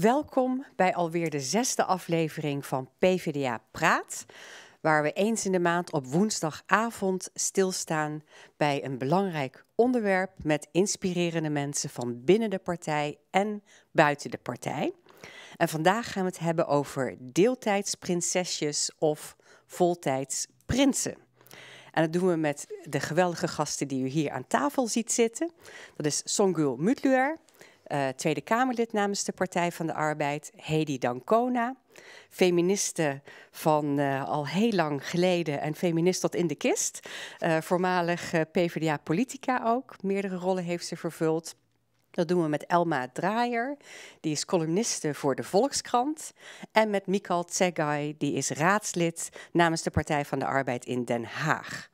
Welkom bij alweer de zesde aflevering van PvdA Praat, waar we eens in de maand op woensdagavond stilstaan bij een belangrijk onderwerp met inspirerende mensen van binnen de partij en buiten de partij. En vandaag gaan we het hebben over deeltijdsprinsesjes of voltijdsprinsen. En dat doen we met de geweldige gasten die u hier aan tafel ziet zitten. Dat is Songul Mutluer, eh, Tweede Kamerlid namens de Partij van de Arbeid, Hedy Dancona. Feministe van eh, al heel lang geleden en feminist tot in de kist. Eh, voormalig PvdA-politica ook. Meerdere rollen heeft ze vervuld. Dat doen we met Elma Draaier, die is columniste voor de Volkskrant. En met Mikal Tsagai, die is raadslid namens de Partij van de Arbeid in Den Haag.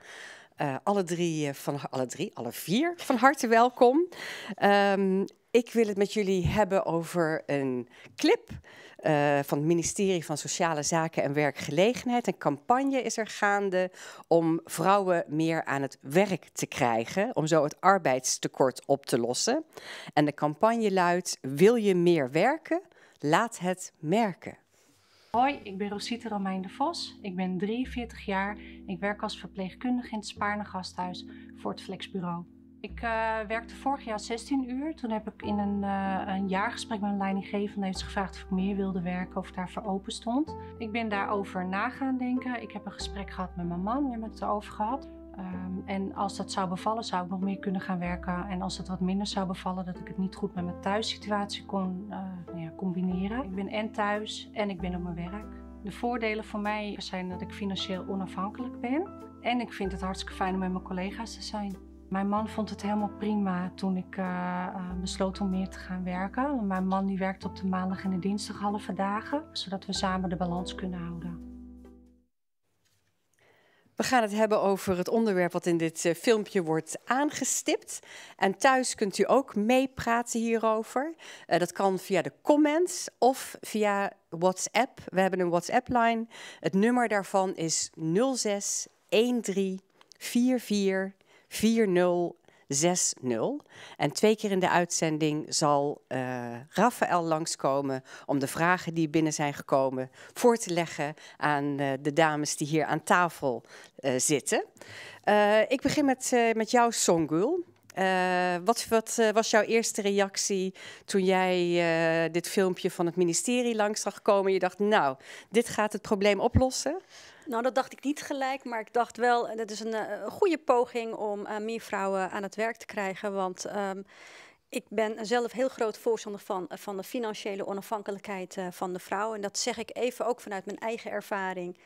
alle drie, van, alle drie, alle vier, van harte welkom. Ehm, ik wil het met jullie hebben over een clip eh, van het ministerie van Sociale Zaken en Werkgelegenheid. Een campagne is er gaande om vrouwen meer aan het werk te krijgen, om zo het arbeidstekort op te lossen. En de campagne luidt: Wil je meer werken? Laat het merken. Hoi, ik ben Rosita Romein de Vos. Ik ben 43 jaar. Ik werk als verpleegkundige in het Spaarne Gasthuis voor het Flexbureau. Ik eh, werkte vorig jaar 16 uur. Toen heb ik in een, uh, een jaargesprek met mijn leidinggevende heeft ze gevraagd of ik meer wilde werken of ik daarvoor open stond. Ik ben daarover na gaan denken. Ik heb een gesprek gehad met mijn man, we hebben het erover gehad. Ehm, en als dat zou bevallen, zou ik nog meer kunnen gaan werken. En als het wat minder zou bevallen, dat ik het niet goed met mijn thuissituatie kon eh, nou ja, combineren. Ik ben en thuis en ik ben op mijn werk. De voordelen voor mij zijn dat ik financieel onafhankelijk ben. En ik vind het hartstikke fijn om met mijn collega's te zijn. Mijn man vond het helemaal prima toen ik uh, besloot om meer te gaan werken. Mijn man die werkt op de maandag en de dinsdag halve dagen, zodat we samen de balans kunnen houden. We gaan het hebben over het onderwerp wat in dit eh, filmpje wordt aangestipt. En thuis kunt u ook meepraten hierover. dat kan via de comments of via WhatsApp. We hebben een WhatsApp-line. Het nummer daarvan is 06 13 44 4060. En twee keer in de uitzending zal uh, eh, Raphaël langskomen om de vragen die binnen zijn gekomen voor te leggen aan eh, de dames die hier aan tafel eh, zitten. ik begin met, met jou, Songul. wat, wat was jouw eerste reactie toen jij dit filmpje van het ministerie langs zag komen? Je dacht, nou, dit gaat het probleem oplossen? Nou, dat dacht ik niet gelijk, maar ik dacht wel, dat is eh, een, goede poging om eh, meer vrouwen aan het werk te krijgen. Want ehm, ik ben zelf heel groot voorstander van, eh, van de financiële onafhankelijkheid van de vrouw. En dat zeg ik even ook vanuit mijn eigen ervaring.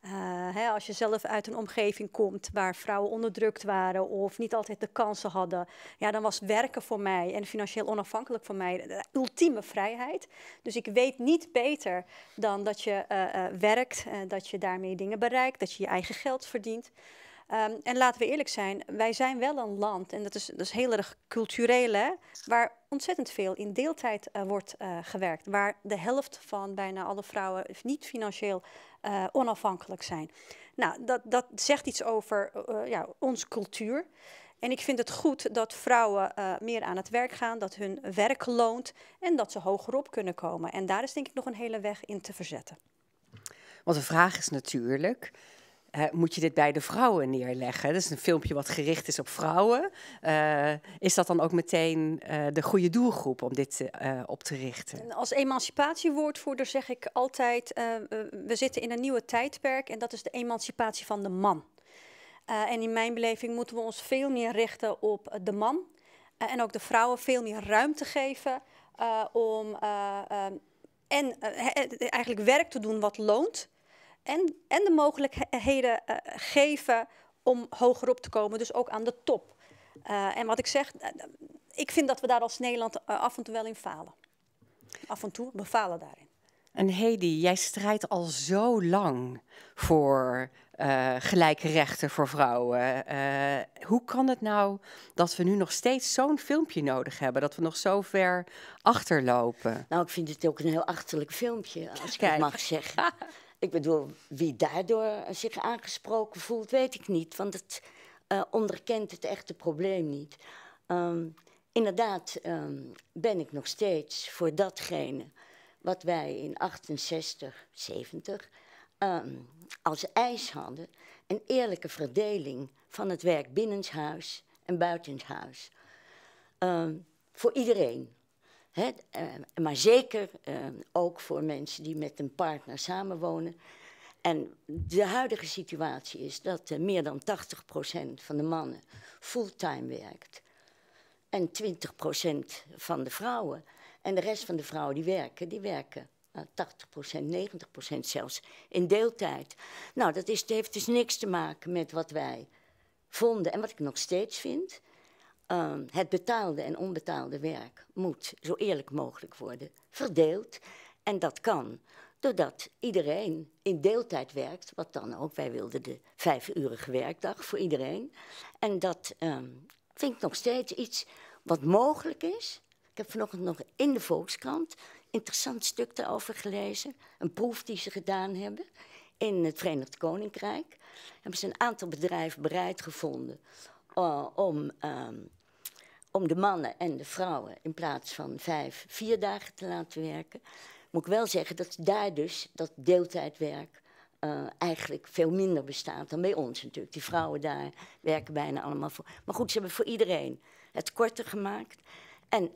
Eh, hè, als je zelf uit een omgeving komt waar vrouwen onderdrukt waren of niet altijd de kansen hadden, ja, dan was werken voor mij en financieel onafhankelijk voor mij de ultieme vrijheid. Dus ik weet niet beter dan dat je uh, uh, werkt, dat je daarmee dingen bereikt, dat je je eigen geld verdient. Ehm, en laten we eerlijk zijn, wij zijn wel een land, en dat is, dat is heel erg cultureel, hè, waar ontzettend veel in deeltijd eh, wordt eh, gewerkt. Waar de helft van bijna alle vrouwen niet financieel eh, onafhankelijk zijn. Nou, dat, dat zegt iets over ja, onze cultuur. En ik vind het goed dat vrouwen meer aan het werk gaan, dat hun werk loont en dat ze hogerop kunnen komen. En daar is denk ik nog een hele weg in te verzetten. Want de vraag is natuurlijk, uh, moet je dit bij de vrouwen neerleggen? Dat is een filmpje wat gericht is op vrouwen. Eh, is dat dan ook meteen eh, de goede doelgroep om dit eh, op te richten? Als emancipatiewoordvoerder zeg ik altijd: we zitten in een nieuwe tijdperk en dat is de emancipatie van de man. en in mijn beleving moeten we ons veel meer richten op de man en ook de vrouwen veel meer ruimte geven om en eigenlijk werk te doen wat loont en, en de mogelijkheden eh, geven om hoger op te komen, dus ook aan de top. Eh, en wat ik zeg, eh, ik vind dat we daar als Nederland af en toe wel in falen. Af en toe, we falen daarin. En Hedy, jij strijdt al zo lang voor gelijke rechten voor vrouwen. hoe kan het nou dat we nu nog steeds zo'n filmpje nodig hebben? Dat we nog zo ver achterlopen? Nou, ik vind het ook een heel achterlijk filmpje, als ik het mag zeggen. Ik bedoel, wie daardoor zich aangesproken voelt, weet ik niet. Want het eh, onderkent het echte probleem niet. Ehm, inderdaad ehm, ben ik nog steeds voor datgene wat wij in 68, 70 ehm, als eis hadden. Een eerlijke verdeling van het werk binnenshuis en buitenshuis. voor iedereen. Eh, maar zeker eh, ook voor mensen die met een partner samenwonen. En de huidige situatie is dat eh, meer dan 80% van de mannen fulltime werkt. En 20% van de vrouwen. En de rest van de vrouwen die werken, die werken 80%, nou, 90% zelfs in deeltijd. Nou, dat heeft dus niks te maken met wat wij vonden en wat ik nog steeds vind. Ehm, het betaalde en onbetaalde werk moet zo eerlijk mogelijk worden verdeeld. En dat kan doordat iedereen in deeltijd werkt, wat dan ook. Wij wilden de vijfurige werkdag voor iedereen. En dat vindt ehm, vind ik nog steeds iets wat mogelijk is. Ik heb vanochtend nog in de Volkskrant interessant stuk daarover gelezen. Een proef die ze gedaan hebben in het Verenigd Koninkrijk. Hebben ze een aantal bedrijven bereid gevonden eh, om ehm, om de mannen en de vrouwen in plaats van vijf, vier dagen te laten werken. Moet ik wel zeggen dat daar dus dat deeltijdwerk eh, eigenlijk veel minder bestaat dan bij ons natuurlijk. Die vrouwen daar werken bijna allemaal voor. Maar goed, ze hebben voor iedereen het korter gemaakt. En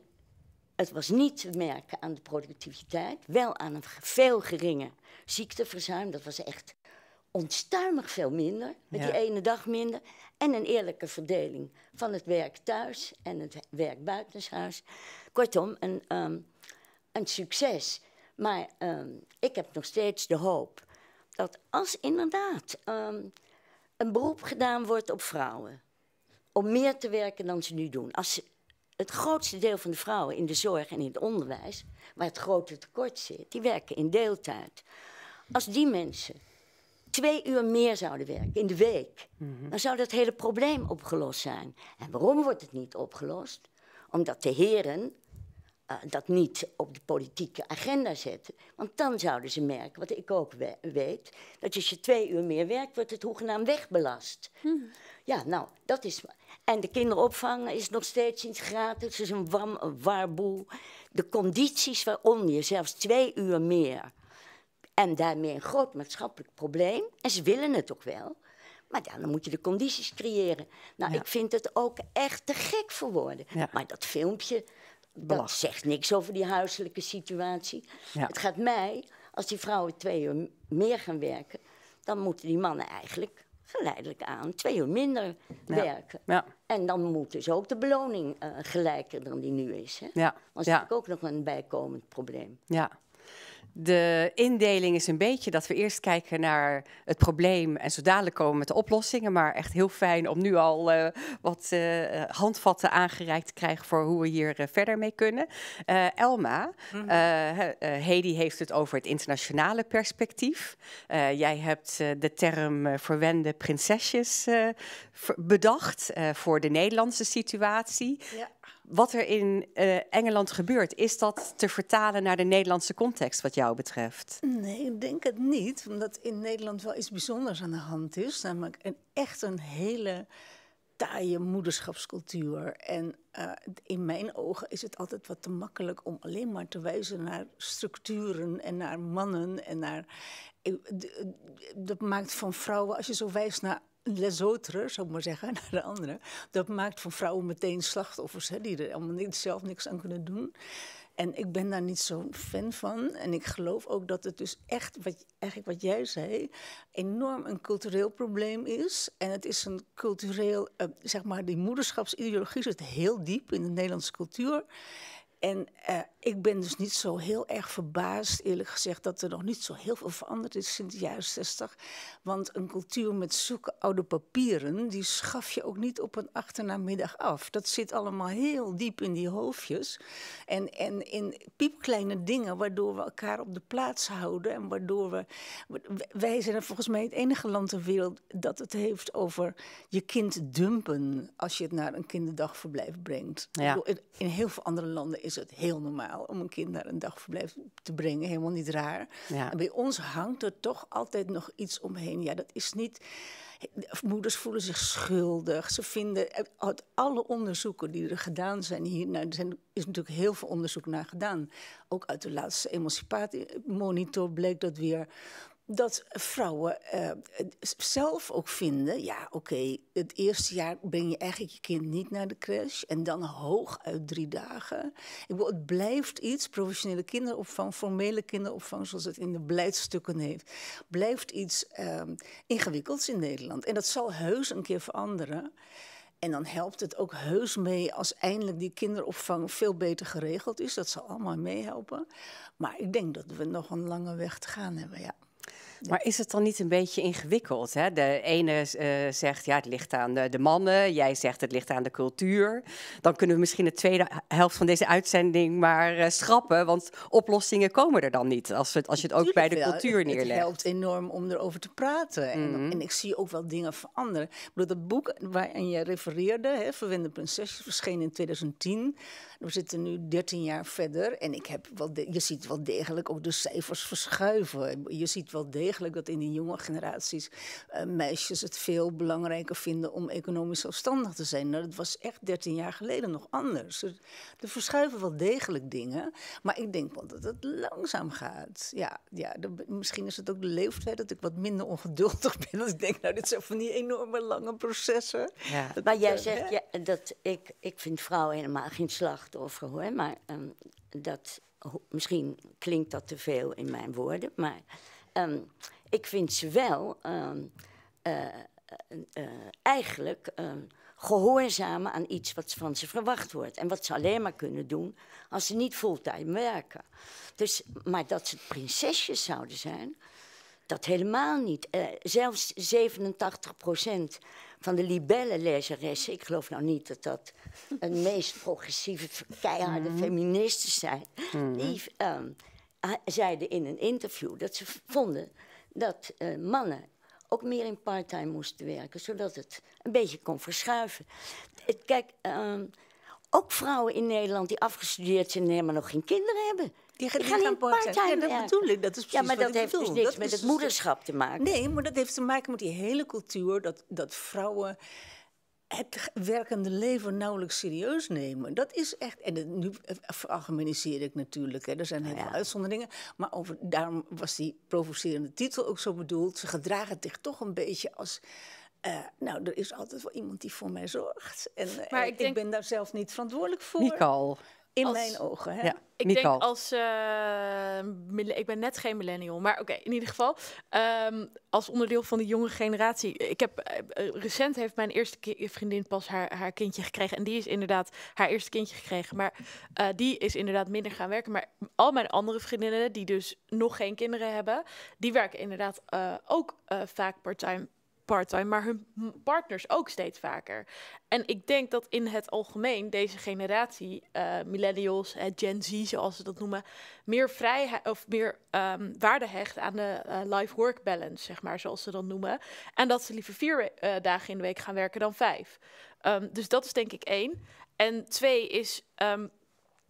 het was niet te merken aan de productiviteit, wel aan een veel geringer ziekteverzuim. Dat was echt onstuimig veel minder, met die ene dag minder. En een eerlijke verdeling van het werk thuis en het werk buitenshuis. Kortom, een, ehm, een succes. Maar ehm, ik heb nog steeds de hoop dat als inderdaad ehm, een beroep gedaan wordt op vrouwen, om meer te werken dan ze nu doen. Als het grootste deel van de vrouwen in de zorg en in het onderwijs, waar het grote tekort zit, die werken in deeltijd. Als die mensen twee uur meer zouden werken in de week, mhm. dan zou dat hele probleem opgelost zijn. En waarom wordt het niet opgelost? Omdat de heren eh, dat niet op de politieke agenda zetten. Want dan zouden ze merken, wat ik ook weet, dat als je twee uur meer werkt, wordt het hoegenaamd wegbelast. Mhm. Ja, nou, dat is. En de kinderopvang is nog steeds iets gratis. Het is een, wam, warboel. De condities waarom je zelfs twee uur meer en daarmee een groot maatschappelijk probleem. En ze willen het ook wel. Maar ja, dan moet je de condities creëren. Nou, ik vind het ook echt te gek voor woorden. Maar dat filmpje, dat zegt niks over die huiselijke situatie. Het gaat mij, als die vrouwen twee uur meer gaan werken, dan moeten die mannen eigenlijk geleidelijk aan twee uur minder werken. En dan moet dus ook de beloning uh, gelijker dan die nu is. Hè? Want dat is natuurlijk ook nog een bijkomend probleem. Ja. De indeling is een beetje dat we eerst kijken naar het probleem en zo dadelijk komen met de oplossingen. Maar echt heel fijn om nu al eh, wat eh, handvatten aangereikt te krijgen voor hoe we hier eh, verder mee kunnen. Elma, mhm. Hedy heeft het over het internationale perspectief. jij hebt de term verwende prinsesjes bedacht voor de Nederlandse situatie. Ja wat er in eh, Engeland gebeurt, is dat te vertalen naar de Nederlandse context wat jou betreft? Nee, ik denk het niet. Omdat in Nederland wel iets bijzonders aan de hand is. Namelijk een, echt een hele taaie moederschapscultuur. En eh, in mijn ogen is het altijd wat te makkelijk om alleen maar te wijzen naar structuren en naar mannen en naar. Eh, dat maakt van vrouwen, als je zo wijst naar les autres, zou ik maar zeggen, naar de andere. Dat maakt van vrouwen meteen slachtoffers, hè, die er allemaal niet, zelf niks aan kunnen doen. En ik ben daar niet zo'n fan van. En ik geloof ook dat het dus echt, wat, eigenlijk wat jij zei, enorm een cultureel probleem is. En het is een cultureel, eh, zeg maar, die moederschapsideologie zit heel diep in de Nederlandse cultuur. En eh, ik ben dus niet zo heel erg verbaasd, eerlijk gezegd, dat er nog niet zo heel veel veranderd is sinds de jaren 60. Want een cultuur met zoeken oude papieren, die schaf je ook niet op een achternamiddag af. Dat zit allemaal heel diep in die hoofdjes. En, en in piepkleine dingen, waardoor we elkaar op de plaats houden. En waardoor we. Wij zijn volgens mij het enige land ter wereld dat het heeft over je kind dumpen. als je het naar een kinderdagverblijf brengt. Ja. In heel veel andere landen is is het heel normaal om een kind naar een dagverblijf te brengen. Helemaal niet raar. En bij ons hangt er toch altijd nog iets omheen. Ja, dat is niet. Moeders voelen zich schuldig. Ze vinden uit alle onderzoeken die er gedaan zijn hier, nou, er zijn, is natuurlijk heel veel onderzoek naar gedaan. Ook uit de laatste emancipatiemonitor bleek dat weer dat vrouwen eh, zelf ook vinden, ja oké, het eerste jaar breng je eigenlijk je kind niet naar de crash en dan hooguit drie dagen. Ik bedoel, het blijft iets, professionele kinderopvang, formele kinderopvang zoals het in de beleidsstukken heeft, blijft iets ehm, ingewikkelds in Nederland. En dat zal heus een keer veranderen. En dan helpt het ook heus mee als eindelijk die kinderopvang veel beter geregeld is. Dat zal allemaal meehelpen. Maar ik denk dat we nog een lange weg te gaan hebben, ja. Maar is het dan niet een beetje ingewikkeld? Hè? De ene eh, zegt ja, het ligt aan de, de, mannen, jij zegt het ligt aan de cultuur. Dan kunnen we misschien de tweede helft van deze uitzending maar eh, schrappen, want oplossingen komen er dan niet als, we als je het ook bij de cultuur neerlegt. Het helpt enorm om erover te praten en, mhm. en ik zie ook wel dingen veranderen. Ik bedoel, dat boek waarin je refereerde, hè, Verwende Prinses, verscheen in 2010. We zitten nu 13 jaar verder en ik heb je ziet wel degelijk ook de cijfers verschuiven. Je ziet wel degelijk degelijk dat in de jonge generaties eh, meisjes het veel belangrijker vinden om economisch zelfstandig te zijn. Nou, dat was echt 13 jaar geleden nog anders. Er, verschuiven wel degelijk dingen, maar ik denk wel dat het langzaam gaat. Ja, ja misschien is het ook de leeftijd dat ik wat minder ongeduldig ben. Dat ik denk, nou, dit zijn van die enorme lange processen. Ja. maar jij zegt ja, dat ik, ik vind vrouwen helemaal geen slachtoffer hoor, maar ehm, dat misschien klinkt dat te veel in mijn woorden, maar Ehm, ik vind ze wel ehm, eh, eh, eh, eigenlijk um, ehm, gehoorzamen aan iets wat van ze verwacht wordt. En wat ze alleen maar kunnen doen als ze niet fulltime werken. Dus, maar dat ze prinsesjes zouden zijn, dat helemaal niet. zelfs 87 van de libelle lezeressen, Ik geloof nou niet dat dat de meest progressieve, keiharde mm feministen zijn. Mm Ah, zeiden in een interview dat ze vonden dat eh, mannen ook meer in parttime moesten werken, zodat het een beetje kon verschuiven. Eh, kijk, ehm, ook vrouwen in Nederland die afgestudeerd zijn en helemaal nog geen kinderen hebben. Die gaan, in gaan, part-time ja, dat Dat is precies ja, maar dat heeft dus niks met het dus moederschap te maken. Nee, maar dat heeft te maken met die hele cultuur dat, dat vrouwen het werkende leven nauwelijks serieus nemen. Dat is echt. En nu veralgemeniseer ik natuurlijk. Hè. Er zijn heel uitzonderingen. Maar over, daarom was die provocerende titel ook zo bedoeld. Ze gedragen zich toch een beetje als. Eh, nou, er is altijd wel iemand die voor mij zorgt. En, maar eh, ik, ben daar zelf niet verantwoordelijk voor. Nicole. In mijn ogen. Hè? Ja, ik denk als. Uh, ik ben net geen millennial, maar oké, in ieder geval. Ehm, als onderdeel van de jonge generatie. Ik heb, eh, eh, recent heeft mijn eerste vriendin pas haar, haar kindje gekregen. En die is inderdaad haar eerste kindje gekregen. Maar die is inderdaad minder gaan werken. Maar al mijn andere vriendinnen, die dus nog geen kinderen hebben, die werken inderdaad ook vaak parttime parttime, maar hun partners ook steeds vaker. En ik denk dat in het algemeen deze generatie, eh, millennials, uh, Gen Z zoals ze dat noemen, meer vrijheid of meer ehm, waarde hecht aan de eh, life-work balance, zeg maar, zoals ze dat noemen. En dat ze liever vier eh, dagen in de week gaan werken dan vijf. Ehm, dus dat is denk ik één. En twee is. Ehm,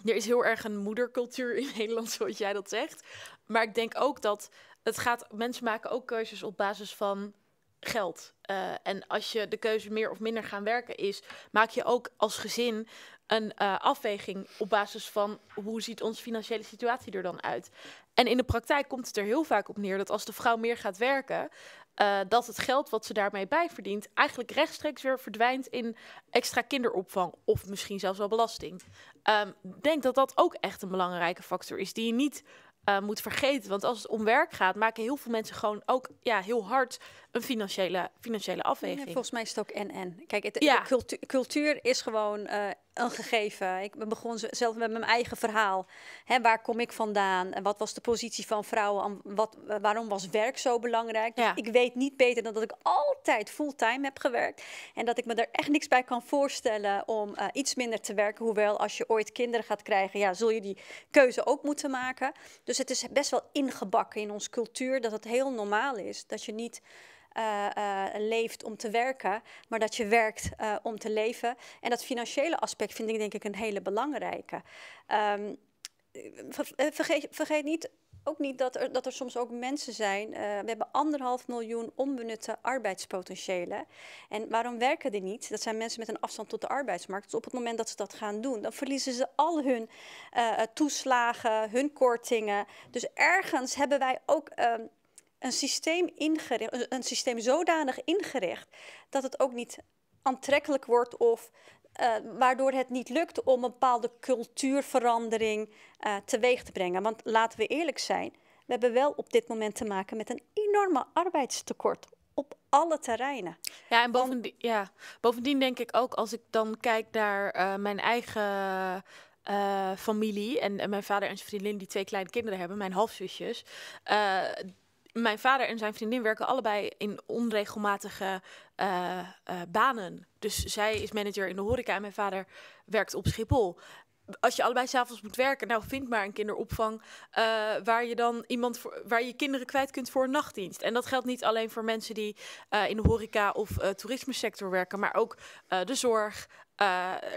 er is heel erg een moedercultuur in Nederland, zoals jij dat zegt. Maar ik denk ook dat het gaat, mensen maken ook keuzes op basis van geld. Eh, en als je de keuze meer of minder gaan werken is, maak je ook als gezin een eh, afweging op basis van hoe ziet onze financiële situatie er dan uit. En in de praktijk komt het er heel vaak op neer dat als de vrouw meer gaat werken, eh, dat het geld wat ze daarmee bijverdient eigenlijk rechtstreeks weer verdwijnt in extra kinderopvang of misschien zelfs wel belasting. Ehm, denk dat dat ook echt een belangrijke factor is die je niet uh, moet vergeten. Want als het om werk gaat, maken heel veel mensen gewoon ook ja, heel hard een financiële, financiële afweging. volgens mij is het ook en-en. Kijk, het, cultuur is gewoon... Eh, een eh, gegeven. Ik begon zelf met mijn eigen verhaal. He, waar kom ik vandaan? En wat was de positie van vrouwen? Wat, waarom was werk zo belangrijk? ik weet niet beter dan dat ik altijd fulltime heb gewerkt. En dat ik me er echt niks bij kan voorstellen om eh, iets minder te werken. Hoewel als je ooit kinderen gaat krijgen, ja, zul je die keuze ook moeten maken. Dus het is best wel ingebakken in onze cultuur dat het heel normaal is dat je niet eh, eh, leeft om te werken, maar dat je werkt eh, om te leven. En dat financiële aspect vind ik denk ik een hele belangrijke. Ehm, vergeet, niet ook niet dat er, dat er soms ook mensen zijn. we hebben anderhalf miljoen onbenutte arbeidspotentiëlen. En waarom werken die niet? Dat zijn mensen met een afstand tot de arbeidsmarkt. Dus op het moment dat ze dat gaan doen, dan verliezen ze al hun toeslagen, hun kortingen. Dus ergens hebben wij ook ehm, een systeem, ingericht, een systeem zodanig ingericht dat het ook niet aantrekkelijk wordt of eh, waardoor het niet lukt om een bepaalde cultuurverandering eh, teweeg te brengen. Want laten we eerlijk zijn, we hebben wel op dit moment te maken met een enorme arbeidstekort op alle terreinen. Ja, en bovendien, ja. bovendien denk ik ook, als ik dan kijk naar eh, mijn eigen familie en, mijn vader en zijn vriendin die twee kleine kinderen hebben, mijn halfzusjes, uh, mijn vader en zijn vriendin werken allebei in onregelmatige eh, eh, banen. Dus zij is manager in de horeca en mijn vader werkt op Schiphol als je allebei s'avonds moet werken, nou vind maar een kinderopvang eh, waar je dan iemand voor, waar je kinderen kwijt kunt voor een nachtdienst. En dat geldt niet alleen voor mensen die eh, in de horeca of uh, eh, toerisme sector werken, maar ook de zorg,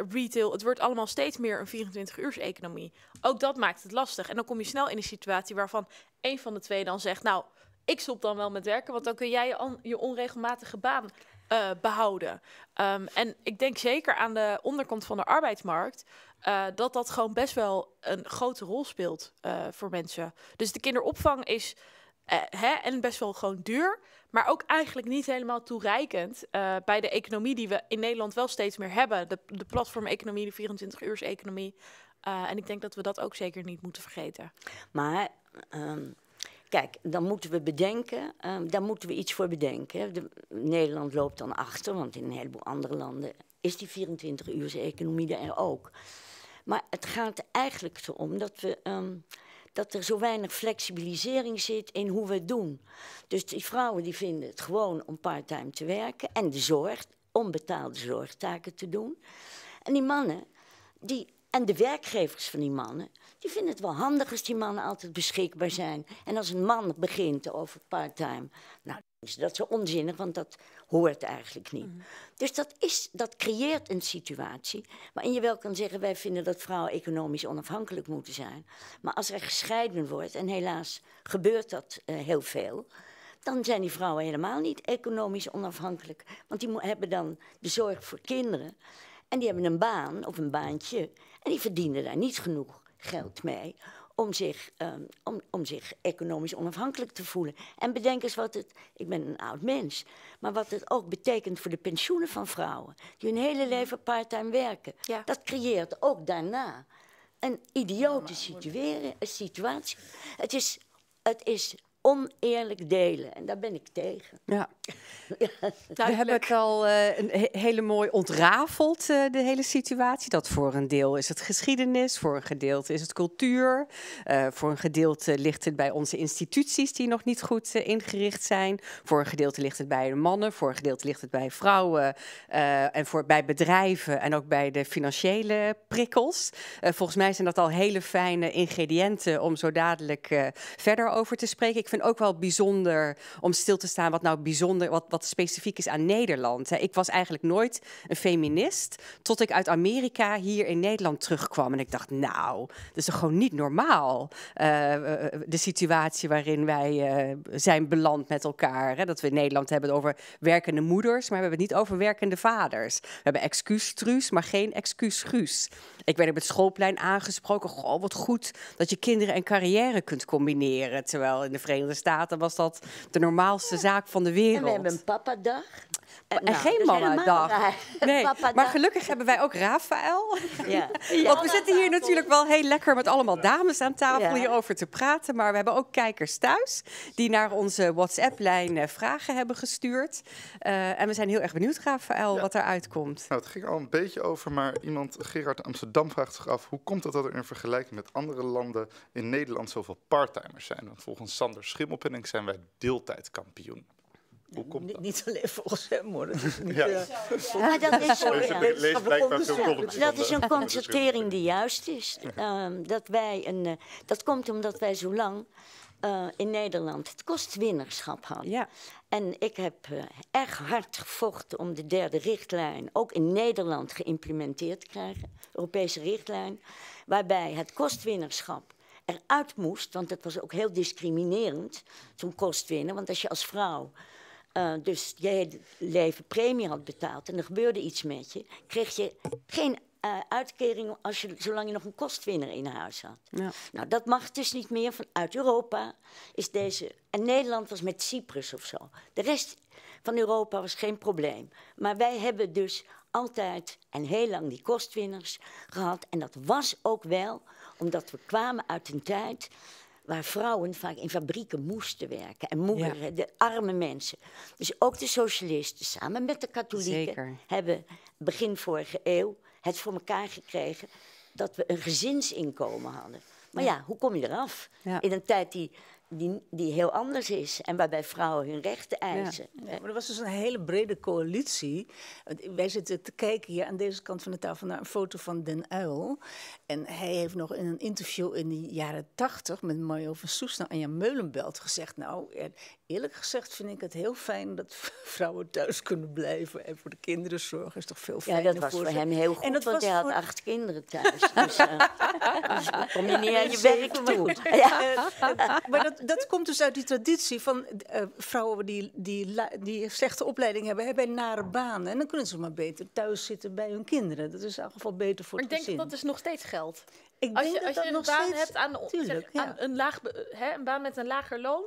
retail. Het wordt allemaal steeds meer een 24 uurs economie. Ook dat maakt het lastig. En dan kom je snel in een situatie waarvan één van de twee dan zegt, nou ik stop dan wel met werken, want dan kun jij je, je onregelmatige baan eh, behouden. Ehm, en ik denk zeker aan de onderkant van de arbeidsmarkt. Eh, dat dat gewoon best wel een grote rol speelt eh, voor mensen. Dus de kinderopvang is hè, en best wel gewoon duur, maar ook eigenlijk niet helemaal toereikend bij de economie die we in Nederland wel steeds meer hebben. De, de platformeconomie, de 24-uurs-economie. en ik denk dat we dat ook zeker niet moeten vergeten. Maar ehm, Kijk, dan moeten we bedenken, um, daar moeten we iets voor bedenken. Nederland loopt dan achter, want in een heleboel andere landen is die 24-uurse economie er ook. Maar het gaat eigenlijk erom dat, we, ehm, dat er zo weinig flexibilisering zit in hoe we het doen. Dus die vrouwen die vinden het gewoon om parttime te werken en de zorg, onbetaalde zorgtaken te doen. En die mannen, die, en de werkgevers van die mannen, die vinden het wel handig als die mannen altijd beschikbaar zijn. En als een man begint over part-time, nou, dat is onzinnig, want dat hoort eigenlijk niet. Mm-hmm. Dus dat, is, dat creëert een situatie waarin je wel kan zeggen: wij vinden dat vrouwen economisch onafhankelijk moeten zijn. Maar als er gescheiden wordt, en helaas gebeurt dat eh, heel veel. Dan zijn die vrouwen helemaal niet economisch onafhankelijk. Want die hebben dan de zorg voor kinderen. En die hebben een baan of een baantje. En die verdienen daar niet genoeg. Geld mee om zich, ehm, om, om zich economisch onafhankelijk te voelen. En bedenk eens wat het, ik ben een oud mens, maar wat het ook betekent voor de pensioenen van vrouwen, die hun hele leven parttime werken. Dat creëert ook daarna een idiote situatie. Het is, het is oneerlijk delen. En daar ben ik tegen. Ja. We hebben het al uh, een hele mooi ontrafeld, eh, de hele situatie. Dat voor een deel is het geschiedenis, voor een gedeelte is het cultuur. Eh, voor een gedeelte ligt het bij onze instituties die nog niet goed ingericht zijn. Voor een gedeelte ligt het bij de mannen, voor een gedeelte ligt het bij vrouwen. en voor, bij bedrijven en ook bij de financiële prikkels. volgens mij zijn dat al hele fijne ingrediënten om zo dadelijk verder over te spreken vind ook wel bijzonder om stil te staan wat nou bijzonder, wat, wat specifiek is aan Nederland. Ik was eigenlijk nooit een feminist tot ik uit Amerika hier in Nederland terugkwam. En ik dacht, nou, dat is toch gewoon niet normaal. Eh, eh, eh, de situatie waarin wij zijn beland met elkaar. Hè? Dat we in Nederland hebben over werkende moeders, maar we hebben het niet over werkende vaders. We hebben excuustruus, maar geen excuusguus. Ik werd op het schoolplein aangesproken. Goh, wat goed dat je kinderen en carrière kunt combineren. Terwijl in de Verenigde Verenigde Staten was dat de normaalste zaak van de wereld. En we hebben een papadag. En, nou, geen dus mama dag. Nee. maar gelukkig hebben wij ook Rafael. Ja. Want we zitten hier natuurlijk wel heel lekker met allemaal dames aan tafel hierover te praten. Maar we hebben ook kijkers thuis die naar onze WhatsApp-lijn eh, vragen hebben gestuurd. Eh, en we zijn heel erg benieuwd, Rafael, wat eruit komt. Nou, het ging al een beetje over, maar iemand, Gerard Amsterdam, vraagt zich af... hoe komt het dat er in vergelijking met andere landen in Nederland zoveel parttimers zijn? Want volgens Sander Schimmelpenning zijn wij deeltijdkampioen. Niet alleen volgens hem hoor. Dat is eh, dat is zo. Dat is een eh, constatering die juist is. Ehm, dat, wij een, eh, dat komt omdat wij zo lang in Nederland het kostwinnerschap hadden. Ja. En ik heb erg hard gevochten om de derde richtlijn ook in Nederland geïmplementeerd te krijgen. Europese richtlijn. Waarbij het kostwinnerschap eruit moest, want dat was ook heel discriminerend, zo'n kostwinner. Want als je als vrouw eh, dus jij hele leven premie had betaald en er gebeurde iets met je, kreeg je geen eh, uitkering als je, zolang je nog een kostwinner in huis had. Ja. Nou, dat mag dus niet meer vanuit Europa. Is deze, en Nederland was met Cyprus of zo. De rest van Europa was geen probleem. Maar wij hebben dus altijd en heel lang die kostwinners gehad. En dat was ook wel omdat we kwamen uit een tijd waar vrouwen vaak in fabrieken moesten werken. En moederen, de arme mensen. Dus ook de socialisten samen met de katholieken hebben begin vorige eeuw het voor elkaar gekregen dat we een gezinsinkomen hadden. Maar ja, hoe kom je eraf? In een tijd die die, die, heel anders is en waarbij vrouwen hun rechten eisen. Ja. maar er was dus een hele brede coalitie. Wij zitten te kijken hier aan deze kant van de tafel naar een foto van Den Uil. En hij heeft nog in een interview in de jaren tachtig met Mario van Soesna en Jan Meulenbelt gezegd: Nou, eerlijk gezegd vind ik het heel fijn dat vrouwen thuis kunnen blijven en voor de kinderen zorgen is toch veel fijner. Ja, dat was voor, hem heel goed, en dat want was hij had acht kinderen thuis. Dus, uh, dus kom je niet aan je werk toe. Ja. maar dat, komt dus uit die traditie van eh, vrouwen die, die, die slechte opleiding hebben, hebben nare banen. En dan kunnen ze maar beter thuis zitten bij hun kinderen. Dat is in ieder geval beter voor de het Ik denk dat dat is nog steeds geld. Ik als je, dat als je een nog baan hebt aan, een, laag, hè, een baan met een lager loon,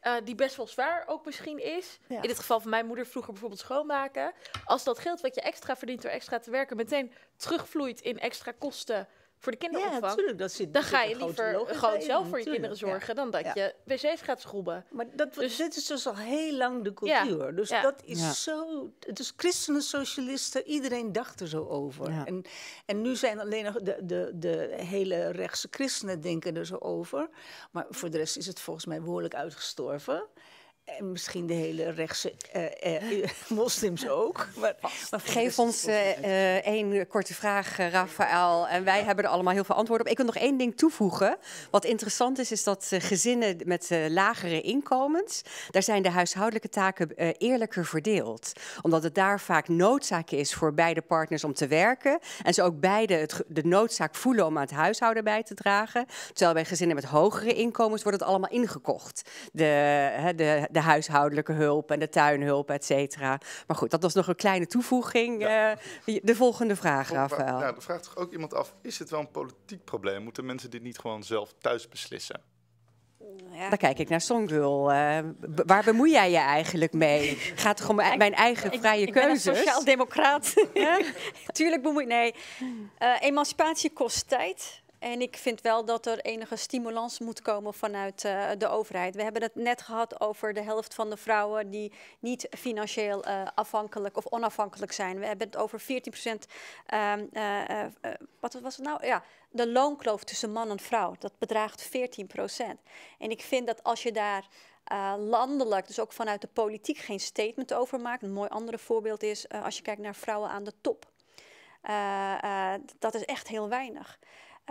eh, die best wel zwaar ook misschien is. In het geval van mijn moeder vroeger bijvoorbeeld schoonmaken. Als dat geld wat je extra verdient door extra te werken meteen terugvloeit in extra kosten voor de kinderopvang. Ja, natuurlijk. Dat zit, dan ga je liever gewoon zelf voor je kinderen zorgen dan dat je wc's gaat schroeben. Maar dat, dus, dit is dus al heel lang de cultuur. Dus dat is zo... Dus christenen, socialisten, iedereen dacht er zo over. En, en nu zijn alleen nog de, de, de hele rechtse christenen denken er zo over. Maar voor de rest is het volgens mij behoorlijk uitgestorven. En misschien de hele rechtse uh, moslims ook. Maar, Geef ons eh, één korte vraag, Rafael. En wij hebben er allemaal heel veel antwoorden op. Ik wil nog één ding toevoegen. Wat interessant is, is dat gezinnen met lagere inkomens... daar zijn de huishoudelijke taken eerlijker verdeeld. Omdat het daar vaak noodzaak is voor beide partners om te werken. En ze ook beide het, de noodzaak voelen om aan het huishouden bij te dragen. Terwijl bij gezinnen met hogere inkomens wordt het allemaal ingekocht. De, de, de de huishoudelijke hulp en de tuinhulp, et cetera. Maar goed, dat was nog een kleine toevoeging. Eh, de volgende vraag, Rafael. Nou, vraagt toch ook iemand af, is het wel een politiek probleem? Moeten mensen dit niet gewoon zelf thuis beslissen? Ja. Dan kijk ik naar Songdul. Eh, waar bemoei jij je eigenlijk mee? Gaat toch om mijn eigen vrije keuze? keuzes? Ik ben sociaal-democraat. Tuurlijk bemoei... Nee, eh, emancipatie kost tijd. En ik vind wel dat er enige stimulans moet komen vanuit eh, de overheid. We hebben het net gehad over de helft van de vrouwen die niet financieel eh, afhankelijk of onafhankelijk zijn. We hebben het over 14 procent. Ehm, eh, wat was het nou? Ja, de loonkloof tussen man en vrouw. Dat bedraagt 14 procent. En ik vind dat als je daar. landelijk, dus ook vanuit de politiek, geen statement over maakt. Een mooi ander voorbeeld is als je kijkt naar vrouwen aan de top. dat is echt heel weinig.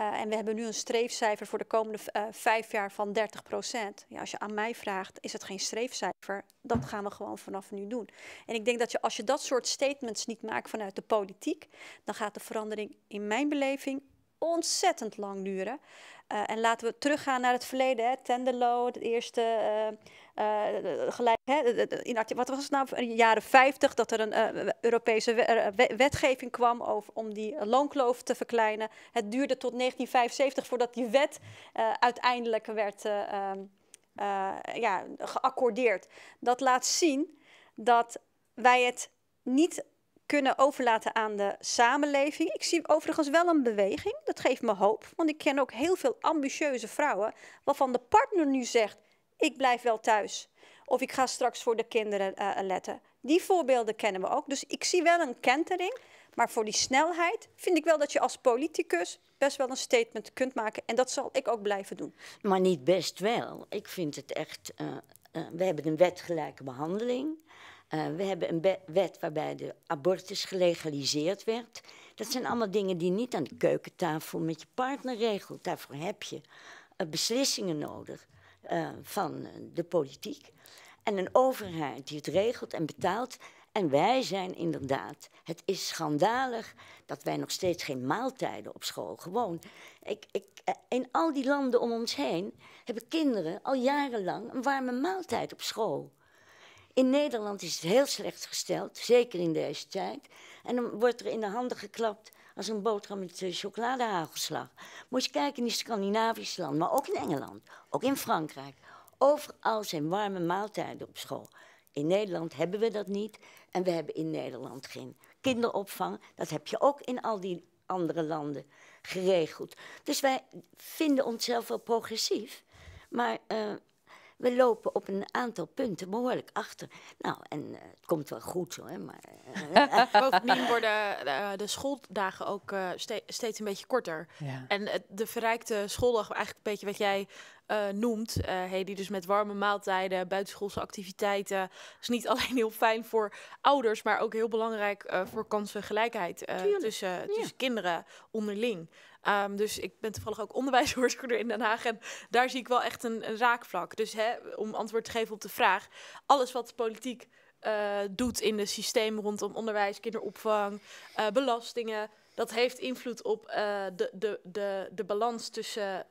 Eh, en we hebben nu een streefcijfer voor de komende eh, vijf jaar van 30 procent. Ja, als je aan mij vraagt, is het geen streefcijfer? Dat gaan we gewoon vanaf nu doen. En ik denk dat je, als je dat soort statements niet maakt vanuit de politiek, dan gaat de verandering in mijn beleving ontzettend lang duren. Eh, en laten we teruggaan naar het verleden. Hè. Tenderlo, het eerste eh, eh, gelijk. Hè, in, wat was het nou? In de jaren 50 dat er een Europese wetgeving kwam over, om die loonkloof te verkleinen. Het duurde tot 1975 voordat die wet uiteindelijk werd ehm, ja, geaccordeerd. Dat laat zien dat wij het niet kunnen overlaten aan de samenleving. Ik zie overigens wel een beweging. Dat geeft me hoop. Want ik ken ook heel veel ambitieuze vrouwen waarvan de partner nu zegt: ik blijf wel thuis. Of ik ga straks voor de kinderen eh, letten. Die voorbeelden kennen we ook. Dus ik zie wel een kentering. Maar voor die snelheid vind ik wel dat je als politicus best wel een statement kunt maken. En dat zal ik ook blijven doen. Maar niet best wel. Ik vind het echt. Eh, eh, we hebben een wet gelijke behandeling. Eh, we hebben een wet waarbij de abortus gelegaliseerd werd. Dat zijn allemaal dingen die niet aan de keukentafel met je partner regelt. Daarvoor heb je eh, beslissingen nodig eh, van de politiek. En een overheid die het regelt en betaalt. En wij zijn inderdaad, het is schandalig dat wij nog steeds geen maaltijden op school. Gewoon, ik, ik, in al die landen om ons heen hebben kinderen al jarenlang een warme maaltijd op school. In Nederland is het heel slecht gesteld, zeker in deze tijd. En dan wordt er in de handen geklapt als een boterham met eh, chocoladehagelslag. Moet je kijken in die Scandinavische landen, maar ook in Engeland, ook in Frankrijk. Overal zijn warme maaltijden op school. In Nederland hebben we dat niet en we hebben in Nederland geen kinderopvang. Dat heb je ook in al die andere landen geregeld. Dus wij vinden onszelf wel progressief. Maar eh, we lopen op een aantal punten behoorlijk achter. Nou, en eh, het komt wel goed hoor, maar... Eh. Bovendien worden eh, de schooldagen ook steeds een beetje korter. En de verrijkte schooldag, eigenlijk een beetje wat jij... noemt. die dus met warme maaltijden, buitenschoolse activiteiten. is niet alleen heel fijn voor ouders, maar ook heel belangrijk voor kansengelijkheid tussen, tussen kinderen onderling. Ehm, dus ik ben toevallig ook onderwijswoordvoerder in Den Haag. En daar zie ik wel echt een, raakvlak. Dus hè, om antwoord te geven op de vraag: alles wat politiek eh, doet in de systemen rondom onderwijs, kinderopvang, eh, belastingen. Dat heeft invloed op eh, de, de, de, de balans tussen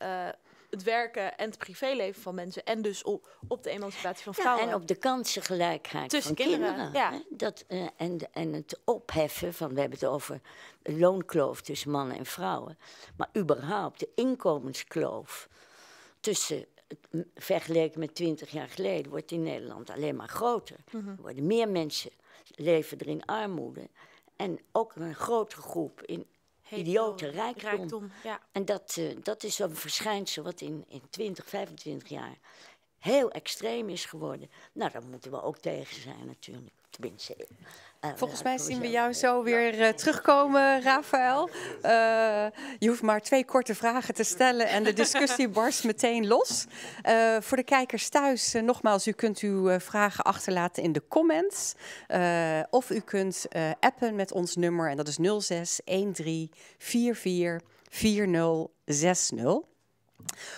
het werken en het privéleven van mensen. En dus op, op de emancipatie van vrouwen. en op de kansengelijkheid Tussen van kinderen. Ja. Dat, eh, en, en het opheffen van, we hebben het over loonkloof tussen mannen en vrouwen. Maar überhaupt de inkomenskloof tussen vergeleken met twintig jaar geleden, wordt in Nederland alleen maar groter. Mhm. Er worden meer mensen leven er in armoede. En ook een grotere groep in idiote oh, rijkdom. rijkdom ja. En dat, uh, dat is zo'n verschijnsel wat in, in 20, 25 jaar heel extreem is geworden. Nou, daar moeten we ook tegen zijn natuurlijk. Tenminste, eh, Volgens mij zien we jou zo weer eh, terugkomen, Rafael. Uh, je hoeft maar twee korte vragen te stellen en de discussie barst meteen los. voor de kijkers thuis, nogmaals, u kunt uw vragen achterlaten in de comments. of u kunt appen met ons nummer en dat is 06 13 44 4060.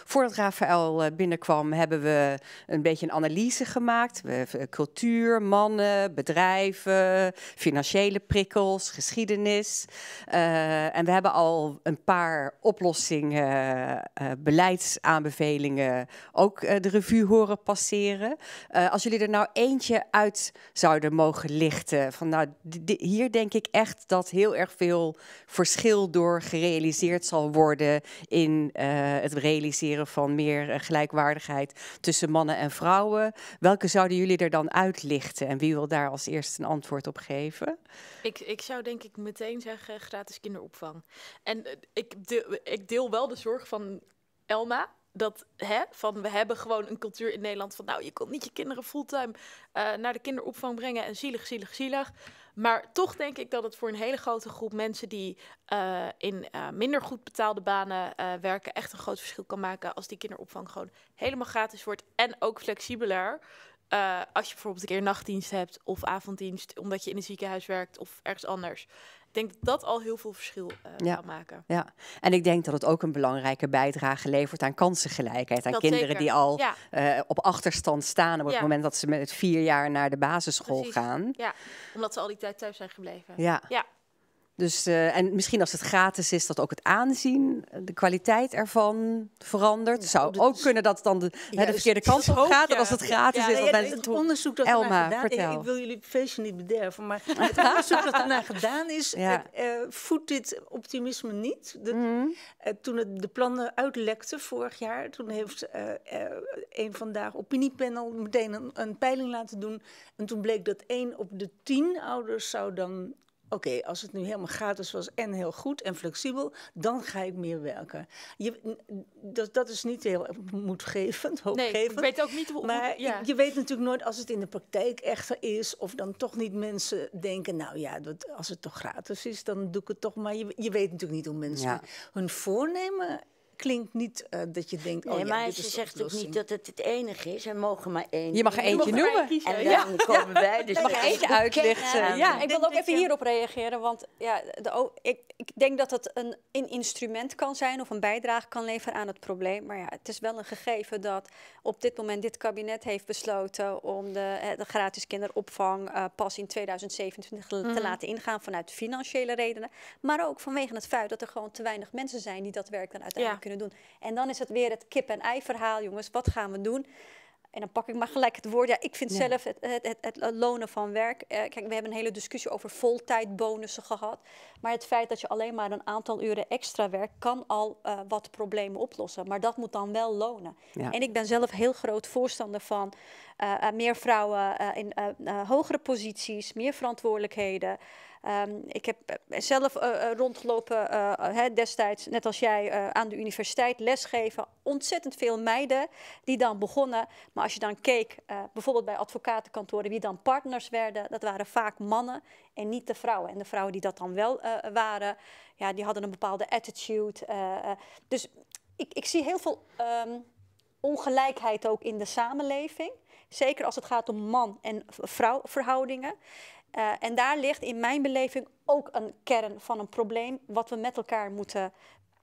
Voordat Rafael eh, binnenkwam hebben we een beetje een analyse gemaakt. We eh, cultuur, mannen, bedrijven, financiële prikkels, geschiedenis. Eh, en we hebben al een paar oplossingen, beleidsaanbevelingen ook de revue horen passeren. als jullie er nou eentje uit zouden mogen lichten, van nou, hier denk ik echt dat heel erg veel verschil door gerealiseerd zal worden in het het realiseren van meer eh, gelijkwaardigheid tussen mannen en vrouwen. Welke zouden jullie er dan uitlichten en wie wil daar als eerste een antwoord op geven? Ik, ik zou denk ik meteen zeggen gratis kinderopvang. En eh, ik, deel, ik deel wel de zorg van Elma, dat hè, van we hebben gewoon een cultuur in Nederland van nou je kon niet je kinderen fulltime eh, naar de kinderopvang brengen en zielig, zielig, zielig. Maar toch denk ik dat het voor een hele grote groep mensen die eh, in eh, minder goed betaalde banen eh, werken, echt een groot verschil kan maken als die kinderopvang gewoon helemaal gratis wordt en ook flexibeler. als je bijvoorbeeld een keer nachtdienst hebt of avonddienst, omdat je in een ziekenhuis werkt of ergens anders. Ik denk dat dat al heel veel verschil uh, kan maken. Ja, en ik denk dat het ook een belangrijke bijdrage levert aan kansengelijkheid. Aan kinderen die al eh, op achterstand staan op het moment dat ze met vier jaar naar de basisschool gaan. Ja, omdat ze al die tijd thuis zijn gebleven. Ja. ja. Dus, eh, en misschien als het gratis is, dat ook het aanzien, eh, de kwaliteit ervan verandert. zou ook kunnen dat dan de, verkeerde kant op gaat. als het gratis is, dat het onderzoek dat Elma, gedaan, vertel. Ik wil jullie feestje niet bederven, maar het onderzoek dat daarna gedaan is, het, eh, voedt dit optimisme niet. Mhm. toen het de plannen uitlekte vorig jaar, toen heeft een vandaag opiniepanel meteen een, een peiling laten doen. En toen bleek dat één op de tien ouders zou dan oké, als het nu helemaal gratis was en heel goed en flexibel, dan ga ik meer werken. Je, dat, is niet heel moedgevend, hoopgevend. Nee, ik weet ook niet hoe... Maar je, je, weet natuurlijk nooit als het in de praktijk echter is, of dan toch niet mensen denken, nou ja, als het toch gratis is, dan doe ik het toch maar. Je, weet natuurlijk niet hoe mensen hun voornemen klinkt niet eh, dat je denkt. Oh nee, oh, maar ze zegt ook niet dat het het enige is. Er mogen maar één. Je mag er eentje noemen. en dan komen wij. Dus je mag er eentje uitlichten. Ja, ik wil ook even hierop reageren. Want ja, de, ik, ik, denk dat het een, een, instrument kan zijn of een bijdrage kan leveren aan het probleem. Maar ja, het is wel een gegeven dat op dit moment dit kabinet heeft besloten om de, de gratis kinderopvang eh, pas in 2027 te mhm. laten ingaan vanuit financiële redenen. Maar ook vanwege het feit dat er gewoon te weinig mensen zijn die dat werk dan uiteindelijk kunnen doen. En dan is het weer het kip-en-ei verhaal, jongens, wat gaan we doen? En dan pak ik maar gelijk het woord. Ja, ik vind zelf het, het, het, lonen van werk. Eh, kijk, we hebben een hele discussie over voltijdbonussen gehad. Maar het feit dat je alleen maar een aantal uren extra werkt, kan al eh, wat problemen oplossen. Maar dat moet dan wel lonen. En ik ben zelf heel groot voorstander van eh, meer vrouwen in hogere posities, meer verantwoordelijkheden. Ehm, ik heb eh, zelf eh, eh, rondgelopen hè, destijds, net als jij, aan de universiteit lesgeven. Ontzettend veel meiden die dan begonnen. Maar als je dan keek, bijvoorbeeld bij advocatenkantoren, wie dan partners werden, dat waren vaak mannen en niet de vrouwen. En de vrouwen die dat dan wel waren, ja, die hadden een bepaalde attitude. dus ik, ik zie heel veel um, ongelijkheid ook in de samenleving. Zeker als het gaat om man- en vrouwverhoudingen. Uh, en daar ligt in mijn beleving ook een kern van een probleem wat we met elkaar moeten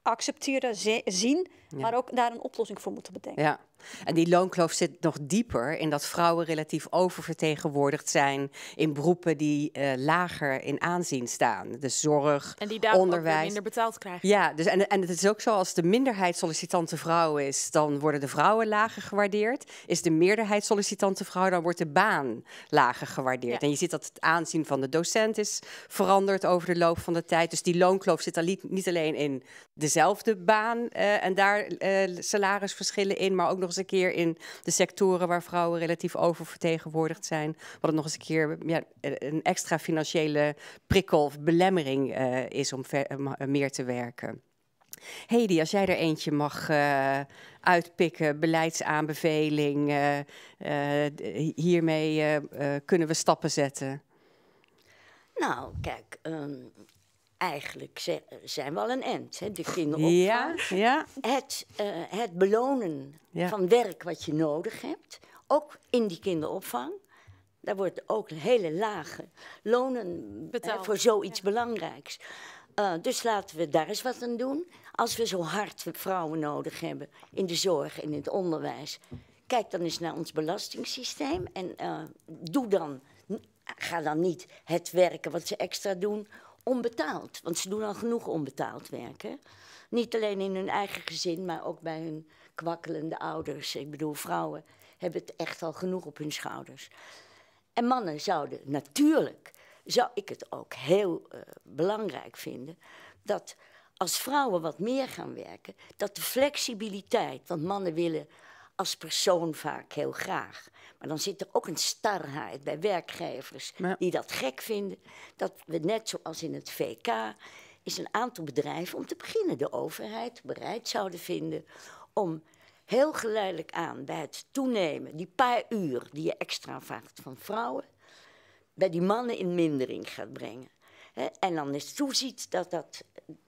accepteren, zien, maar ook daar een oplossing voor moeten bedenken. Ja. En die loonkloof zit nog dieper in dat vrouwen relatief oververtegenwoordigd zijn in beroepen die eh, lager in aanzien staan. Dus zorg, en die onderwijs. minder betaald krijgen. Ja, dus en, en het is ook zo als de minderheid sollicitante vrouw is, dan worden de vrouwen lager gewaardeerd. Is de meerderheid sollicitante vrouw, dan wordt de baan lager gewaardeerd. En je ziet dat het aanzien van de docent is veranderd over de loop van de tijd. Dus die loonkloof zit dan niet, niet alleen in dezelfde baan eh, en daar eh, salarisverschillen in, maar ook nog nog eens een keer in de sectoren waar vrouwen relatief oververtegenwoordigd zijn. Wat het nog eens een keer ja, een extra financiële prikkel of belemmering eh, is om eh, eh, meer te werken. Hedy, als jij er eentje mag uitpikken, beleidsaanbeveling, hiermee kunnen we stappen zetten. Nou, kijk, ehm, eigenlijk zijn we al een end, hè, de kinderopvang. Ja, Het, eh, het belonen van werk wat je nodig hebt, ook in die kinderopvang. Daar wordt ook hele lage lonen Betaald. voor zoiets belangrijks. Eh, dus laten we daar eens wat aan doen. Als we zo hard vrouwen nodig hebben in de zorg en in het onderwijs, kijk dan eens naar ons belastingssysteem en eh, doe dan, ga dan niet het werken wat ze extra doen onbetaald. Want ze doen al genoeg onbetaald werken. Niet alleen in hun eigen gezin, maar ook bij hun kwakkelende ouders. Ik bedoel, vrouwen hebben het echt al genoeg op hun schouders. En mannen zouden natuurlijk, zou ik het ook heel eh, belangrijk vinden, dat als vrouwen wat meer gaan werken, dat de flexibiliteit, want mannen willen als persoon vaak heel graag. Maar dan zit er ook een starheid bij werkgevers die dat gek vinden. Dat we net zoals in het VK is een aantal bedrijven om te beginnen de overheid bereid zouden vinden om heel geleidelijk aan bij het toenemen, die paar uur die je extra vraagt van vrouwen, bij die mannen in mindering gaat brengen. En dan is toeziet dat dat,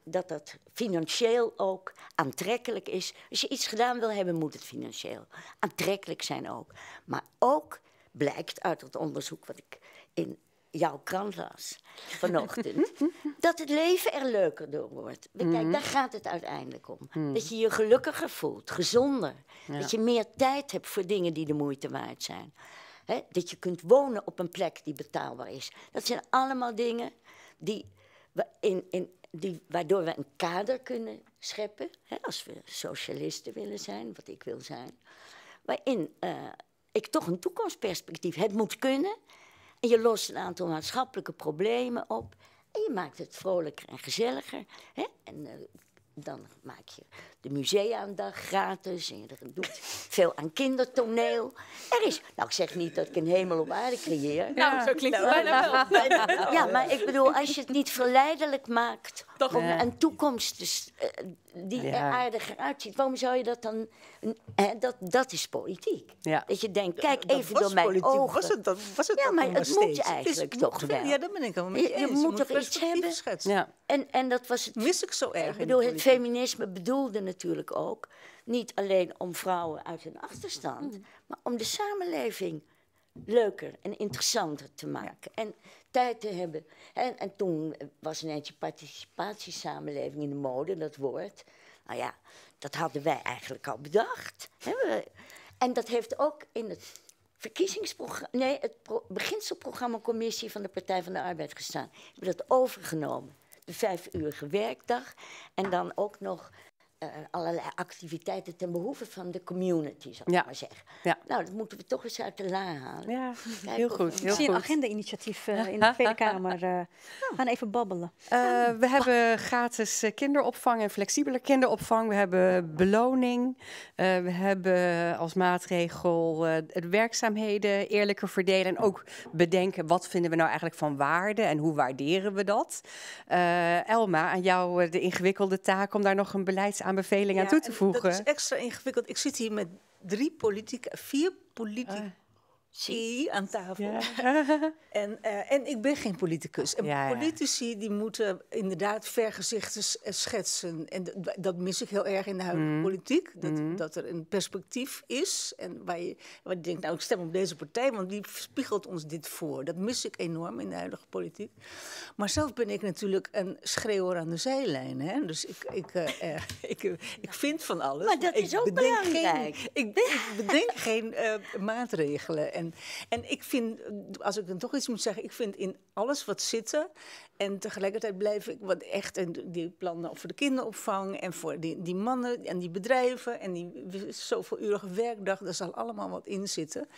dat dat financieel ook aantrekkelijk is. Als je iets gedaan wil hebben, moet het financieel aantrekkelijk zijn ook. Maar ook blijkt uit het onderzoek wat ik in jouw krant las vanochtend, dat het leven er leuker door wordt. Kijk, mhm. daar gaat het uiteindelijk om. Mhm. Dat je je gelukkiger voelt, gezonder. Dat je meer tijd hebt voor dingen die de moeite waard zijn. dat je kunt wonen op een plek die betaalbaar is. Dat zijn allemaal dingen die, die, waardoor we een kader kunnen scheppen, hè, als we socialisten willen zijn, wat ik wil zijn, waarin eh, ik toch een toekomstperspectief. Het moet kunnen. En je lost een aantal maatschappelijke problemen op. En je maakt het vrolijker en gezelliger. Hè? En eh, dan maak je de musea gratis. En je doet veel aan kindertoneel. Er is, nou ik zeg niet dat ik een hemel op aarde creëer. Nou, zo klinkt het nou, bijna wel. Nou, nou, ja, maar ik bedoel, als je het niet verleidelijk maakt Toch om een toekomst eh, die er aardiger uitziet, waarom zou je dat dan... dat, dat is politiek. Dat je denkt, kijk even door mijn politiek. ogen. Was het, dat was het ja, maar het moet eigenlijk toch wel. Ja, dat ben ik al je, je, moet toch iets hebben. Ja. En, en dat was het... Mis ik zo erg. Ik bedoel, het feminisme bedoelde natuurlijk ook. Niet alleen om vrouwen uit hun achterstand, mm. maar om de samenleving leuker en interessanter te maken. En tijd te hebben. En, en toen was ineens je participatiesamenleving in de mode, dat woord. Nou ja, dat hadden wij eigenlijk al bedacht. En dat heeft ook in het verkiezingsprogramma, nee, het beginselprogramma-commissie van de Partij van de Arbeid gestaan. We hebben dat overgenomen. De vijfuurige werkdag en dan ook nog uh, allerlei activiteiten ten behoeve van de community, zal ik maar zeggen. Nou, dat moeten we toch eens uit de la halen. Ja, heel goed. ik zie een agenda-initiatief eh, in de Tweede Kamer. Eh. gaan even babbelen. we hebben gratis kinderopvang en flexibele kinderopvang. We hebben beloning. we hebben als maatregel werkzaamheden eerlijker verdelen. En ook bedenken, wat vinden we nou eigenlijk van waarde en hoe waarderen we dat? Elma, aan jou de ingewikkelde taak om daar nog een beleidsaanpak aanbeveling aan toe te voegen. Dat is extra ingewikkeld. Ik zit hier met drie politica, vier politica. Ah zie aan tafel. En, eh, en ik ben geen politicus. En politici die moeten inderdaad vergezichten eh, schetsen. En dat mis ik heel erg in de huidige mhm. politiek. Dat, mhm. dat er een perspectief is. En waar je, waar denkt, nou ik stem op deze partij, want die spiegelt ons dit voor. Dat mis ik enorm in de huidige politiek. Maar zelf ben ik natuurlijk een schreeuwer aan de zijlijn. Hè? Dus ik, ik, eh, ik, ik vind van alles. Maar dat is ook belangrijk. Geen, ik, bedenk geen maatregelen. En, en ik vind, als ik dan toch iets moet zeggen, ik vind in alles wat zitten. En tegelijkertijd blijf ik wat echt, en die plannen voor de kinderopvang en voor die, die mannen en die bedrijven en die zoveel urige werkdag, daar zal allemaal wat in zitten.